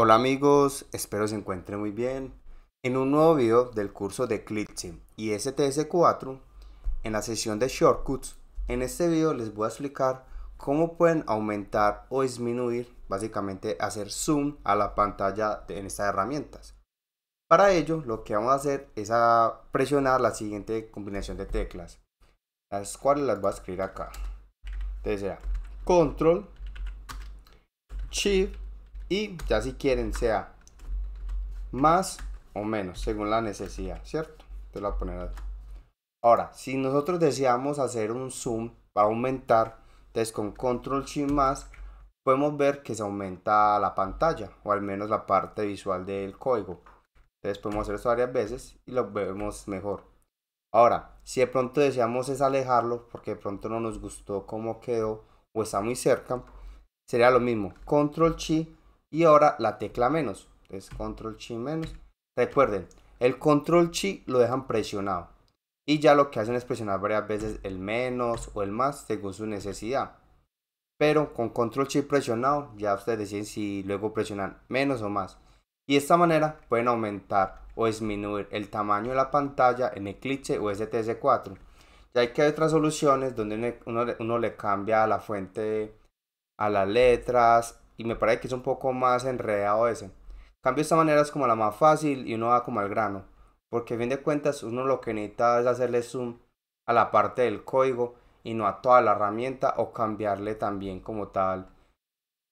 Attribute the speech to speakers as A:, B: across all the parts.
A: Hola amigos, espero se encuentren muy bien. En un nuevo video del curso de Clipsim y STS4, en la sesión de Shortcuts, en este video les voy a explicar cómo pueden aumentar o disminuir, básicamente hacer zoom a la pantalla de, en estas herramientas. Para ello, lo que vamos a hacer es a presionar la siguiente combinación de teclas, las cuales las voy a escribir acá. Entonces Control, Shift, y ya si quieren sea más o menos, según la necesidad, ¿cierto? Te lo voy a poner Ahora, si nosotros deseamos hacer un zoom para aumentar, entonces con control shift más, podemos ver que se aumenta la pantalla, o al menos la parte visual del código. Entonces podemos hacer eso varias veces y lo vemos mejor. Ahora, si de pronto deseamos es alejarlo, porque de pronto no nos gustó cómo quedó, o está muy cerca, sería lo mismo. Control Shift y ahora la tecla menos. es control chi menos. Recuerden, el control chi lo dejan presionado. Y ya lo que hacen es presionar varias veces el menos o el más según su necesidad. Pero con control chi presionado ya ustedes deciden si luego presionan menos o más. Y de esta manera pueden aumentar o disminuir el tamaño de la pantalla en Eclipse o STS4. Ya hay que hay otras soluciones donde uno, le cambia a la fuente a las letras, y me parece que es un poco más enredado ese. cambio, esta manera es como la más fácil y uno va como al grano, porque a fin de cuentas uno lo que necesita es hacerle zoom a la parte del código y no a toda la herramienta o cambiarle también como tal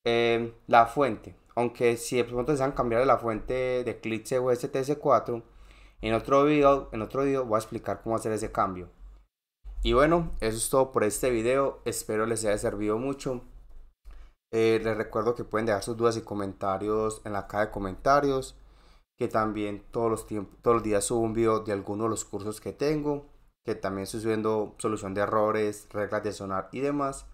A: eh, la fuente. Aunque si de pronto desean cambiar la fuente de Clitse o STS4, en otro video, en otro video voy a explicar cómo hacer ese cambio. Y bueno, eso es todo por este video. Espero les haya servido mucho. Eh, les recuerdo que pueden dejar sus dudas y comentarios en la caja de comentarios. Que también todos los, días subo un video de alguno de los cursos que tengo. Que también estoy subiendo solución de errores, reglas de sonar y demás.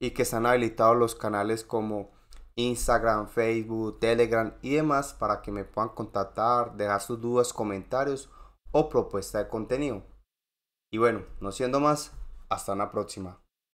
A: Y que están habilitados los canales como Instagram, Facebook, Telegram y demás para que me puedan contactar, dejar sus dudas, comentarios o propuesta de contenido. Y bueno, no siendo más, hasta una próxima.